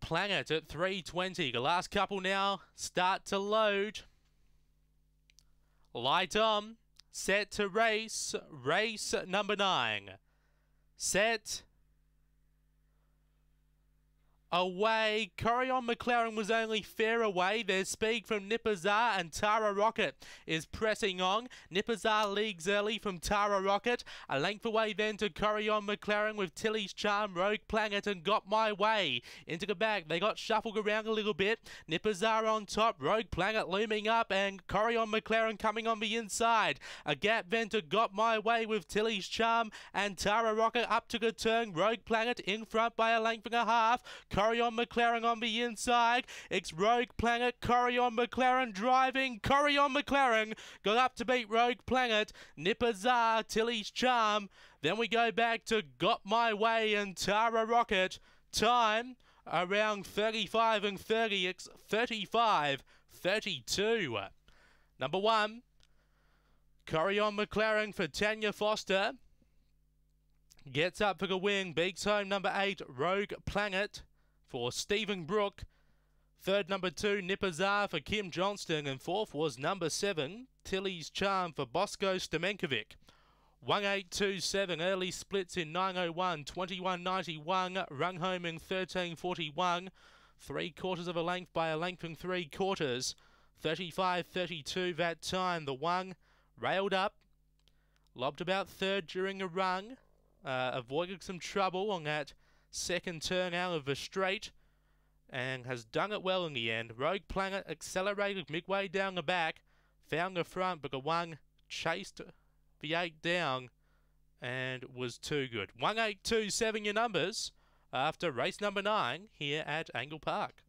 Planet at 320. The last couple now start to load. Light on. Set to race. Race number 9. Set away. Corion McLaren was only fair away. There's speed from Nipazar and Tara Rocket is pressing on. Nipazar leagues early from Tara Rocket. A length away then to Corion McLaren with Tilly's Charm, Rogue Planet and Got My Way. Into the back, they got shuffled around a little bit. Nipazar on top, Rogue Planet looming up and Corion McLaren coming on the inside. A gap then to Got My Way with Tilly's Charm and Tara Rocket up to the turn. Rogue Planet in front by a length and a half. Corion McLaren on the inside. It's Rogue Planet, Corion McLaren driving. Corion McLaren got up to beat Rogue Planet, Nipazar, Tilly's Charm. Then we go back to Got My Way and Tara Rocket. Time around 35 and 30. It's 35, 32. Number one, Corion McLaren for Tanya Foster. Gets up for the wing. Beats home number eight, Rogue Planet for Stephen Brook. Third, number two, Nipazar for Kim Johnston. And fourth was number seven, Tilly's Charm for Bosco Stamenkovic. 1827 early splits in 901, 2191, rung home in 1341, three quarters of a length by a length and three quarters, 35 32 that time. The one railed up, lobbed about third during a run, uh, avoided some trouble on that second turn out of the straight and has done it well in the end. Rogue Planet accelerated midway down the back, found the front, but the one chased the eight down and was too good. 1827 your numbers after race number nine here at Angle Park.